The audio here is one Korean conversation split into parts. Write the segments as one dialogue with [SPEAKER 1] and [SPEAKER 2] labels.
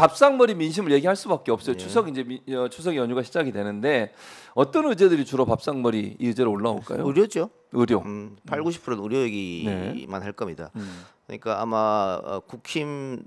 [SPEAKER 1] 밥상머리 민심을 얘기할 수밖에 없어요. 네. 추석 이제 미, 어, 추석 연휴가 시작이 되는데 어떤
[SPEAKER 2] 의제들이 주로 밥상머리 의제로 올라올까요? 의료죠. 의료. 음, 8, 90%는 의료 얘기만 네. 할 겁니다. 음. 그러니까 아마 어, 국힘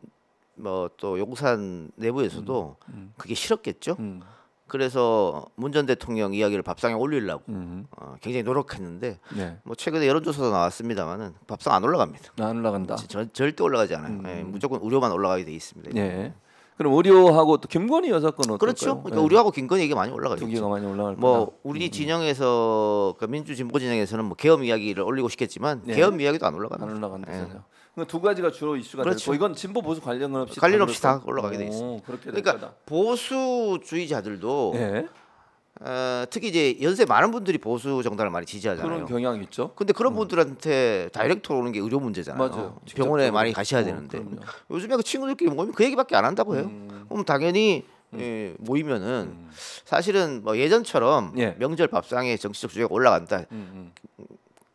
[SPEAKER 2] 뭐 또 용산 내부에서도 음. 음. 그게 싫었겠죠. 음. 그래서 문 전 대통령 이야기를 밥상에 올리려고 음 어, 굉장히 노력했는데 네. 뭐 최근에 여론조사도 나왔습니다만은 밥상 안 올라갑니다. 안 올라간다. 저, 절대 올라가지 않아요. 음. 예, 무조건 의료만 올라가게 돼 있습니다. 네. 그럼 의료하고 또 김건희 여사 건은 그렇죠. 그러니까 네. 의료하고 김건희 얘기 많이 올라가죠. 두 개가 많이 올라갈 뭐 거다. 우리 음, 음. 진영에서 그러니까 민주진보 진영에서는 뭐개엄 이야기를 올리고 싶겠지만 네. 계엄 이야기도 안 올라가는 안 올라간다. 네. 예. 그러니까
[SPEAKER 1] 두 가지가 주로 이슈가 그렇죠. 되고 이건 진보 보수 관련 없이 관련 없이 다 올라가게 돼 있습니다. 그러니까 거다.
[SPEAKER 2] 보수주의자들도 네. 어, 특히 이제 연세 많은 분들이 보수 정당을 많이 지지하잖아요. 그런 경향 있죠. 근데 그런 음. 분들한테 다이렉트로 오는 게 의료 문제잖아요. 맞아요. 병원에 많이 가셔야 그렇죠. 되는데 그럼요. 요즘에 그 친구들끼리 모이면 그 얘기밖에 안 한다고 해요. 음. 그럼 당연히 음. 예, 모이면은 음. 사실은 뭐 예전처럼 예. 명절 밥상에 정치적 주제가 올라간다. 음, 음.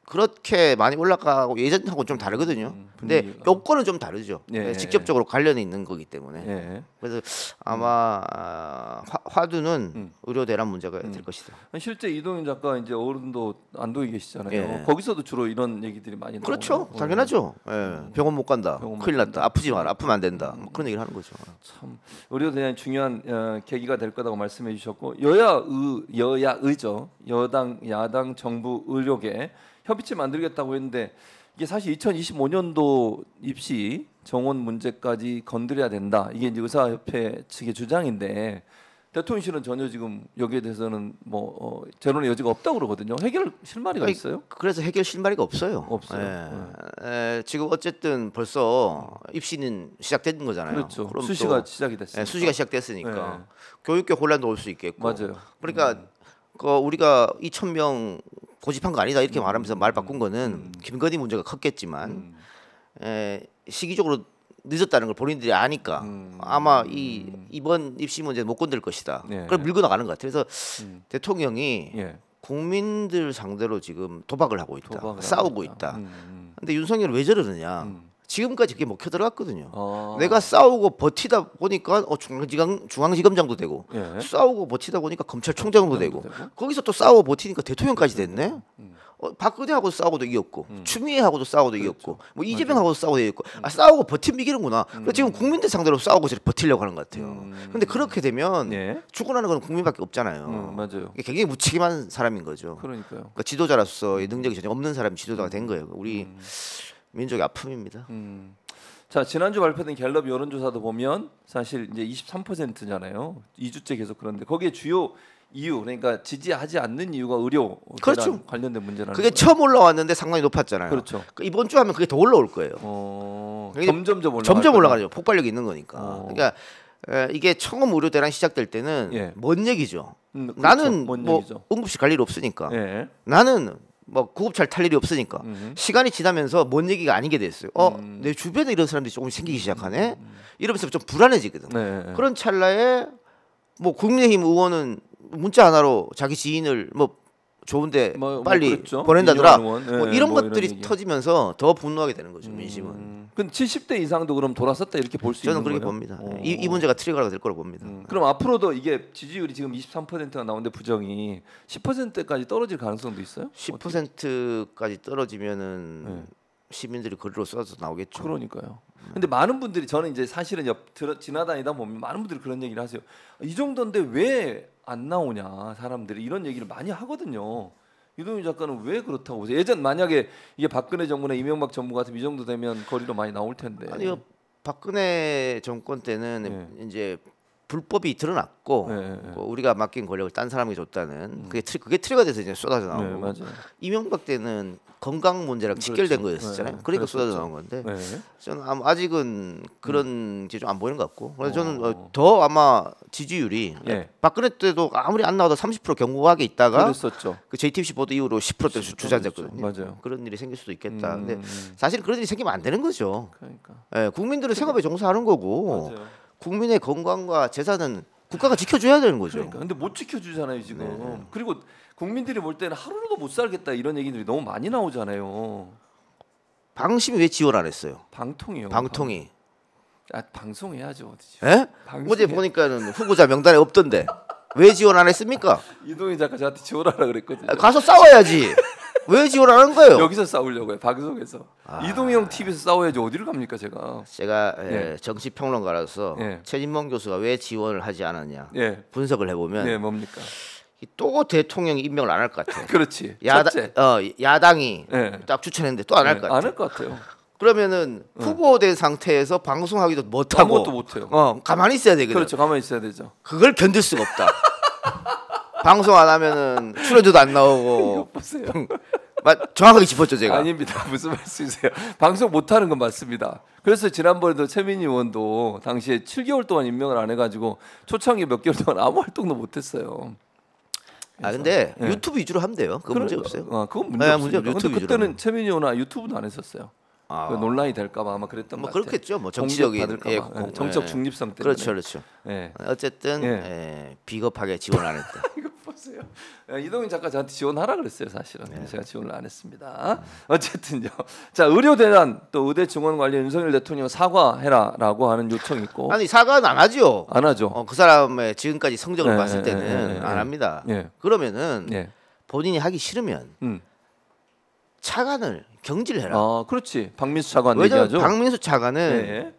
[SPEAKER 2] 그렇게 많이 올라가고 예전하고 좀 다르거든요. 음, 근데 요건은 좀 다르죠. 예, 예, 예 직접적으로 예. 관련이 있는 거기 때문에. 예. 그래서 아마 음. 아, 화, 두는 음. 의료 대란 문제가 음. 될 것이다.
[SPEAKER 1] 실제 이동윤 작가 이제 어른도 안동에 계시잖아요. 예. 거기서도 주로 이런 얘기들이 많이 그렇죠. 당연하죠.
[SPEAKER 2] 음. 병원 못 간다. 병원 큰일 났다. 아프지 마라. 음. 아프면 안 된다. 뭐 그런 얘기를 하는 거죠. 참
[SPEAKER 1] 의료 대란 중요한 어, 계기가 될 거라고 말씀해 주셨고
[SPEAKER 2] 여야 의 여야
[SPEAKER 1] 의죠. 여당 야당 정부 의료계 협의체 만들겠다고 했는데 이게 사실 2025년도 입시 정원 문제까지 건드려야 된다. 이게 이제 의사협회 측의 주장인데 대통령실은 전혀 지금 여기에 대해서는 뭐 어, 제론의 여지가 없다고 그러거든요. 해결
[SPEAKER 2] 실마리가 아니, 있어요? 그래서 해결 실마리가 없어요. 없어요. 에, 예. 네. 예. 지금 어쨌든 벌써 입시는 시작된 거잖아요. 그렇죠. 그럼 수시가 또, 시작이 됐어요. 예, 수시가 시작됐으니까 네. 교육계 혼란도 올 수 있겠고. 맞아요. 그러니까 음. 그 우리가 2천 명 고집한 거 아니다 이렇게 음. 말하면서 말 바꾼 음. 거는 음. 김건희 문제가 컸겠지만 에, 시기적으로 늦었다는 걸 본인들이 아니까 아마 이 이번 입시 문제 못 건들 것이다. 예. 그걸 밀고 나가는 것 같아요. 그래서 대통령이 예. 국민들 상대로 지금 도박을 하고 있다, 도박을 싸우고 하니 있다. 근데 윤석열 왜 저러느냐? 지금까지 그게 먹혀 들어갔거든요. 아. 내가 싸우고 버티다 보니까 어, 중앙지검 중앙지검장도 되고 예. 싸우고 버티다 보니까 검찰총장도 되고, 되고, 거기서 또 싸우고 버티니까 대통령까지 됐네. 음. 어, 박근혜하고 싸우고도 이겼고 음. 추미애하고도 싸우고도 그렇죠. 이겼고 뭐 이재명하고도 싸우고도 이겼고 아, 음. 아, 싸우고 버티면 이기는구나. 그러니까 음. 그래서 지금 국민들 상대로 싸우고 버티려고 하는 것 같아요. 그런데 음. 그렇게 되면 예. 죽어나는 건 국민밖에 없잖아요. 음, 맞아요. 굉장히 무책임한 사람인 거죠. 그러니까요. 그러니까 지도자로서의 능력이 전혀 없는 사람이 지도자가 된 거예요. 우리 음. 민족의 아픔입니다. 음. 자 지난주 발표된 갤럽 여론조사도 보면 사실
[SPEAKER 1] 이제 23%잖아요. 2주째 계속 그런데 거기에 주요 이유 그러니까 지지하지
[SPEAKER 2] 않는 이유가 의료 그렇죠. 관련된 문제라는 그게 거예요. 처음 올라왔는데 상당히 높았잖아요. 그렇죠. 그 이번 주 하면 그게 더 올라올 거예요. 어... 점점점 점점 올라가죠. 폭발력이 있는 거니까. 어... 그러니까 이게 처음 의료 대란 시작될 때는 예. 뭔 얘기죠. 음, 그렇죠. 나는 뭔뭐 얘기죠. 응급실 갈 일 없으니까. 예. 나는 뭐 구급차를 탈 일이 없으니까 음 시간이 지나면서 뭔 얘기가 아닌 게 됐어요. 어, 음. 내 주변에 이런 사람들이 조금 생기기 시작하네. 음. 음, 음. 이러면서 좀 불안해지거든. 네, 네, 네. 그런 찰나에 뭐 국민의힘 의원은 문자 하나로 자기 지인을 뭐 좋은데 뭐, 뭐 빨리 그렇죠. 뭐 보낸다더라. 예, 네, 뭐 이런 것들이 이런 터지면서 더 분노하게 되는 거죠 민심은. 음. 그럼 70대
[SPEAKER 1] 이상도 그럼 돌아섰다 이렇게 볼 수 있는 거예요? 저는 그렇게 봅니다. 어. 이, 이 문제가 트리거가
[SPEAKER 2] 될거라고 봅니다. 음.
[SPEAKER 1] 그럼 앞으로도 이게 지지율이 지금 23%가 나오는데 부정이 10%까지 떨어질 가능성도 있어요? 10%까지 떨어지면은 네. 시민들이 거리로 쏴서 나오겠죠. 그러니까요. 근데 많은 분들이 저는 이제 사실은 옆 들어, 지나다니다 보면 많은 분들이 그런 얘기를 하세요. 이 정도인데 왜안 나오냐 사람들이 이런 얘기를 많이 하거든요. 이동희 작가는 왜 그렇다고 보세요? 예전 만약에 이게 박근혜 정부나 이명박 정부
[SPEAKER 2] 같은 이 정도 되면 거리로 많이 나올 텐데. 아니요. 박근혜 정권 때는 네. 이제 불법이 드러났고 네, 네. 네. 뭐 우리가 맡긴 권력을 딴 사람이 줬다는 음. 그게 트리, 그게 트리가 돼서 이제 쏟아져 나오고 네, 이명박 때는 건강 문제랑 그렇죠. 직결된 그렇죠. 거였었잖아요. 네, 그러니까 그랬죠 쏟아져 나온 건데 네. 저는 아직은 그런 음. 게좀 안 보이는 것 같고 그래서 저는 어. 어, 더 아마 지지율이 예. 박근혜 때도 아무리 안 나와도 30%경고하게 있다가 그랬었죠. 그 JTBC 보도 이후로 10%대 주저앉았거든요. 맞아요. 그런 일이 생길 수도 있겠다. 음, 근데 사실 그런 일이 생기면 안 되는 거죠. 그러니까. 예, 국민들은 그러니까. 생업에 종사하는 거고. 맞아요. 국민의 건강과 재산은 국가가 지켜줘야 되는 거죠. 그러니까 근데 못 지켜주잖아요 지금. 네, 네.
[SPEAKER 1] 그리고 국민들이 볼 때는 하루라도 못 살겠다 이런 얘기들이 너무 많이 나오잖아요.
[SPEAKER 2] 방심이 왜 지원 안 했어요? 방통이요. 방통이.
[SPEAKER 1] 아 방송해야죠.
[SPEAKER 2] 에? 방송해... 어제 보니까는 후보자 명단에 없던데 왜 지원 안 했습니까?
[SPEAKER 1] 이동희 작가 저한테 지원하라 그랬거든요.
[SPEAKER 2] 가서 싸워야지. 왜 지오라는 거예요? 여기서 싸우려고요. 방송에서 아... 이동형 TV에서 싸워야지 어디를 갑니까 제가? 제가 예. 예. 정치 평론가라서 예. 최진봉 교수가 왜 지원을 하지 않았냐 예. 분석을 해보면 네, 뭡니까? 또 대통령이 임명을 안 할 것 같아요. 그렇지. 야다, 어, 야당이 예. 딱 추천했는데 또 안 할 것 같아요. 안할 것 같아요. 그러면은 후보된 상태에서 방송하기도 못하고 아무것도 못해요. 어, 가만히 있어야 되거든요. 그렇죠,
[SPEAKER 1] 가만히 있어야 되죠.
[SPEAKER 2] 그걸 견딜 수가 없다. 방송 안 하면은 출연료도 안 나오고 맞, 정확하게 짚었죠 제가.
[SPEAKER 1] 아닙니다. 무슨 말씀이세요? 방송 못하는 건 맞습니다. 그래서 지난번에도 최민희 의원도 당시에 7개월 동안 임명을 안 해가지고 초창기 몇 개월 동안 아무 활동도 못했어요. 아 근데 네. 유튜브 위주로 하면 돼요. 그 문제 그러니까. 없어요. 아, 그건 문제 아, 없어요. 문제 근데 그때는 최민희 의원아 유튜브도 안 했었어요.
[SPEAKER 2] 아. 그 논란이 될까봐 아마 그랬던 뭐 그렇겠죠. 뭐 정치적인 예, 예, 공, 정적 예. 중립성 때문에. 그렇죠, 그렇죠. 예. 어쨌든 예. 예, 비겁하게 지원 안 했다.
[SPEAKER 1] 지원어요 예, 이동인 작가 저한테 지원하라 그랬어요, 사실은. 네. 제가 지원을 안 했습니다.
[SPEAKER 2] 어쨌든요. 자, 의료
[SPEAKER 1] 대란 또 의대 증원 관련 윤석열 대통령 사과해라라고 하는 요청이 있고. 아니 사과는 안 하죠. 안 하죠. 어,
[SPEAKER 2] 그 사람의 지금까지 성적을 네, 봤을 네, 때는 네, 네, 네, 안 합니다. 예. 그러면은 예. 본인이 하기 싫으면 음. 차관을 경질해라. 아, 그렇지. 박민수 차관 얘기하죠. 박민수 차관은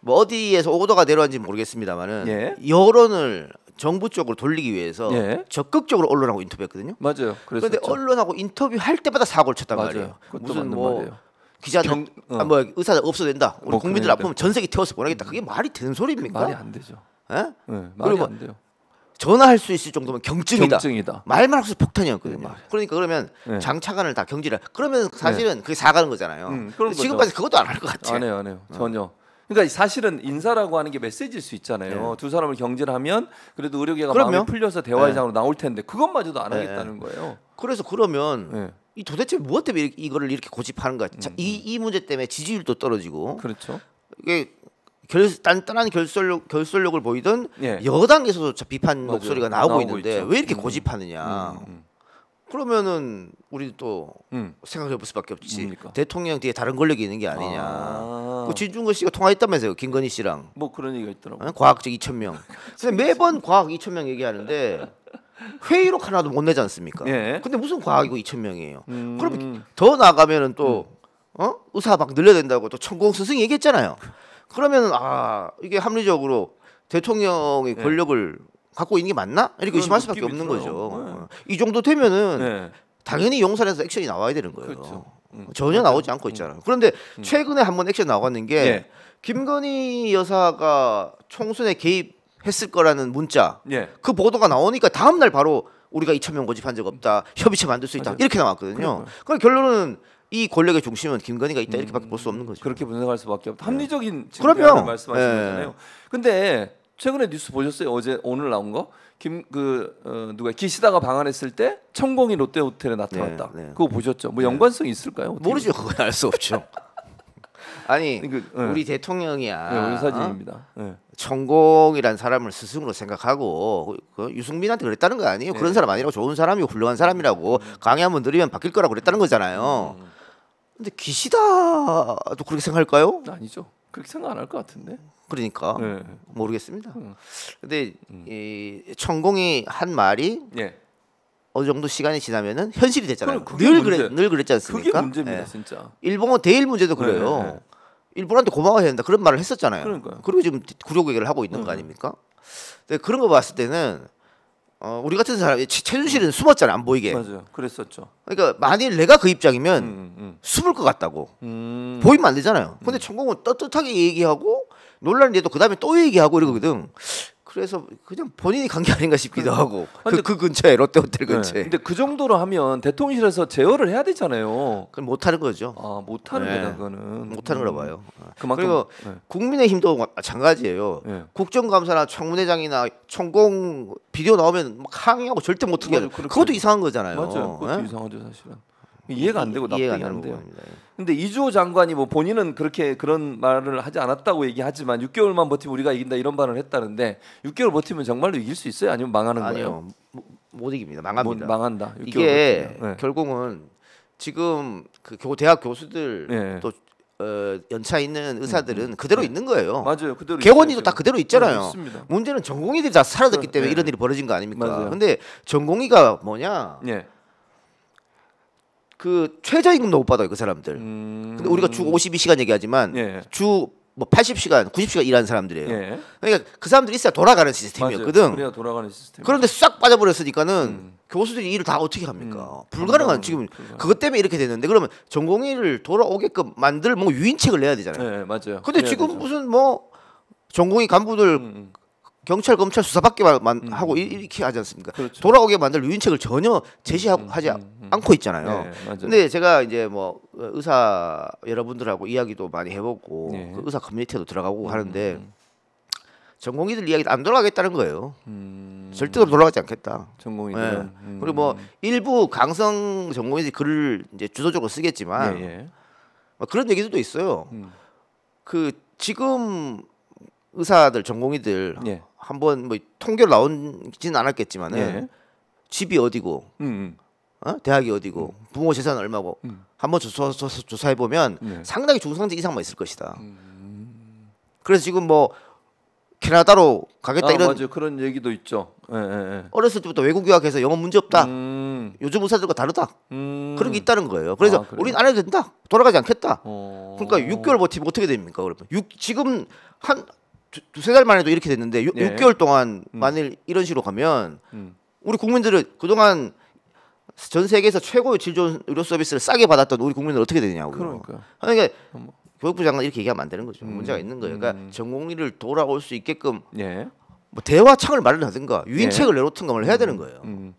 [SPEAKER 2] 뭐 어디에서 오도가 내려왔는지 모르겠습니다만은 예? 여론을 정부 쪽으로 돌리기 위해서 예. 적극적으로 언론하고 인터뷰했거든요. 맞아요. 그런데 언론하고 인터뷰할 때마다 사고를 쳤단 맞아요. 말이에요. 무슨 뭐 말이에요. 기자들 경, 아, 어. 아, 뭐 의사들 없어도 된다. 우리 뭐 국민들 아프면 전 세계 태워서 보내겠다. 그게 말이 되는 소리입니까? 말이 안 되죠. 예? 네, 말이 안 뭐 돼요. 전화할 수 있을 정도면 경증이다. 경증이다. 말만 없어 폭탄이었거든요. 네, 그러니까 그러면 네. 장차관을 다 경질해. 그러면 네. 사실은 그게 사가는 거잖아요. 음, 지금까지 그것도 안 할 것 같아요. 안 해요, 안 해요. 전혀.
[SPEAKER 1] 그러니까 사실은 인사라고 하는 게 메시지일 수 있잖아요. 네. 두 사람을 경질하면 그래도 의료계가 그럼요. 마음이 풀려서 대화의장으로 네. 나올 텐데 그것마저도 안 네. 하겠다는 거예요.
[SPEAKER 2] 그래서 그러면 네. 이 도대체 무엇 때문에 이거를 이렇게 고집하는거 음. 이, 이 문제 때문에 지지율도 떨어지고 그렇죠. 이게 결, 단단한 결속력, 결속력을 보이던 예. 여당에서도 비판 맞아요. 목소리가 나오고, 나오고 있는데 있죠. 왜 이렇게 음. 고집하느냐. 음, 음. 그러면은 우리 도또 음. 생각해 볼 수밖에 없지. 뭡니까? 대통령 뒤에 다른 권력이 있는 게 아니냐. 아. 그 어. 진중근 씨가 통화했다면서요. 김건희 씨랑. 뭐 그런 얘기가 있더라고. 요 과학적 2천 명. 근데 매번 과학 2천 명 얘기하는데 회의록 하나도 못 내지 않습니까? 예. 근데 무슨 과학이고 2천 명이에요. 음. 그럼 더 나가면은 또 음. 어? 의사 막 늘려야 된다고 또 천공 스승이 얘기했잖아요. 그러면은 아 이게 합리적으로 대통령의 예. 권력을 예. 갖고 있는 게 맞나? 이렇게 의심할 수밖에 없는 들어요. 거죠. 예. 네. 이 정도 되면은 네. 당연히 용산에서 액션이 나와야 되는 거예요. 그렇죠. 음. 전혀 나오지 않고 있잖아요. 음. 그런데 음. 최근에 한번 액션 나왔는 게 예. 김건희 여사가 총선에 개입했을 거라는 문자 예. 그 보도가 나오니까 다음 날 바로 우리가 이천명 고집한 적 없다 협의체 만들 수 있다 맞아요. 이렇게 나왔거든요. 그러 결론은 이 권력의 중심은 김건희가 있다 이렇게밖에 볼 수 없는 거죠. 그렇게 분석할 수밖에 없다. 합리적인 네. 그럼요. 말씀하시잖아요. 예. 근데
[SPEAKER 1] 최근에 뉴스 보셨어요? 어제 오늘 나온 거? 김그 어, 누가 기시다가 방한했을 때
[SPEAKER 2] 천공이 롯데 호텔에 나타났다. 네, 네. 그거 보셨죠? 뭐 네. 연관성이 있을까요? 모르죠. 그건 알 수 없죠. 아니 그, 네. 우리 대통령이야. 네, 사진입니다. 어? 네. 천공이란 사람을 스승으로 생각하고 그 유승민한테 그랬다는 거 아니에요? 그런 네. 사람 아니라고 좋은 사람이고 훌륭한 사람이라고 음. 강의 한번 드리면 바뀔 거라고 그랬다는 거잖아요. 음. 근데 기시다도 그렇게 생각할까요? 아니죠. 그렇게 생각 안 할 것 같은데. 그러니까 네. 모르겠습니다. 음. 근데 음. 이 천공이 한 말이 예. 어느 정도 시간이 지나면은 현실이 됐잖아요. 늘 그래 늘 그랬지 않습니까? 그게 문제입니다, 예. 진짜. 일본어 대일 문제도 네, 그래요. 네. 일본한테 고마워해야 된다 그런 말을 했었잖아요. 그러니까요. 그리고 지금 구조 얘기를 하고 있는 음. 거 아닙니까? 근데 그런 거 봤을 때는 어, 우리 같은 사람 이 최순실은 숨었잖아 안 보이게. 맞아요. 그랬었죠. 그러니까 만일 내가 그 입장이면 음, 음. 음. 숨을 것 같다고 음. 보이면 안 되잖아요. 근데 음. 천공은 떳떳하게 얘기하고 논란이 돼도 그 다음에 또 얘기하고 이러거든. 그래서 그냥 본인이 간 게 아닌가 싶기도 네. 하고 아, 그, 근데, 그, 그 근처에 롯데호텔 네. 근처에. 네. 근데 그 정도로 하면 대통령실에서 제어를 해야 되잖아요. 그럼 못하는 거죠. 아 못하는 네. 거다 그거는. 못하는 거라 봐요. 음. 그만큼, 그리고 네. 국민의힘도 마찬가지예요. 네. 국정감사나 청문회장이나 총공 비디오 나오면 막 항의하고 절대 못하게 하죠. 그렇죠. 그것도 이상한 거잖아요. 맞아요. 그것도 이상하죠 사실은. 그러니까 이해가 안 되고 납득이 안, 되 돼요. 부분 예. 근데 이주호 장관이
[SPEAKER 1] 뭐 본인은 그렇게 그런 말을 하지 않았다고 얘기하지만 6개월만 버티면 우리가 이긴다 이런 말을 했다는데
[SPEAKER 2] 6개월 버티면 정말로 이길 수 있어요? 아니면 망하는 거예요? 아니요. 못 이깁니다. 망합니다. 못, 망한다. 이게 네. 결국은 지금 그 대학 교수들 네. 또 어, 연차 있는 음, 의사들은 네. 그대로 있는 거예요. 네. 맞아요. 그대로 개원이도 다 그대로 있잖아요. 네, 문제는 전공의들이 다 사라졌기 때문에 네. 이런 일이 벌어진 거 아닙니까? 맞아요. 근데 전공의가 뭐냐? 예. 그 최저임금도 못 받아요 그 사람들. 음... 근데 우리가 주 52시간 얘기하지만 예. 주뭐 80시간, 90시간 일하는 사람들이에요. 예. 그러니까 그 사람들이 있어야 돌아가는 시스템이었거든. 그래야 돌아가는 시스템. 그런데 싹 빠져버렸으니까는 음. 교수들이 일을 다 어떻게 합니까? 음. 불가능한 지금 불가능. 음. 그것 때문에 이렇게 됐는데 그러면 전공의를 돌아오게끔 만들 뭐 유인책을 내야 되잖아요. 네, 맞아요. 근데 지금 되죠. 무슨 뭐 전공의 간부들 음. 음. 경찰 검찰 수사밖에 만 음. 하고 이렇게 하지 않습니까? 그렇죠. 돌아오게 만들 유인책을 전혀 제시하지 음, 음, 않고 있잖아요. 네, 근데 제가 이제 뭐 의사 여러분들하고 이야기도 많이 해보고 네. 그 의사 커뮤니티에도 들어가고 하는데 전공의들 이야기 안 돌아가겠다는 거예요. 음... 절대로 돌아가지 않겠다. 전공의들. 네. 음... 그리고 뭐 일부 강성 전공의들이 글을 이제 주도적으로 쓰겠지만 예, 예. 뭐 그런 얘기들도 있어요. 음. 그 지금 의사들 전공의들 예. 한번 뭐 통계로 나온진 않았겠지만 예. 집이 어디고 음, 음. 어? 대학이 어디고 음. 부모 재산 얼마고 음. 한번 조사, 조사, 해 보면 예. 상당히 중상자 이상만 있을 것이다. 그래서 지금 뭐 캐나다로 가겠다 아, 이런 맞아요.
[SPEAKER 1] 그런 얘기도 있죠.
[SPEAKER 2] 예, 예, 예. 어렸을 때부터 외국 유학해서 영어 문제 없다. 요즘 의사들과 다르다. 그런 게 있다는 거예요. 그래서 아, 우리는 안 해도 된다. 돌아가지 않겠다. 어... 그러니까 6개월 버티면 어떻게 됩니까? 그러면 6, 지금 한 두, 세달 만에도 이렇게 됐는데 요, 예. 6개월 동안 음. 만일 이런 식으로 가면 음. 우리 국민들은 그동안 전 세계에서 최고의 질 좋은 의료 서비스를 싸게 받았던 우리 국민은 들 어떻게 되냐고요. 그러니까. 그러니까 교육부 장관 이렇게 얘기하면 안 되는 거죠. 음. 문제가 있는 거예요. 그러니까 음. 전공의를 돌아올 수 있게끔 예. 뭐 대화창을 마련하든가 유인책을 예. 내놓든가 뭘 해야 되는 거예요.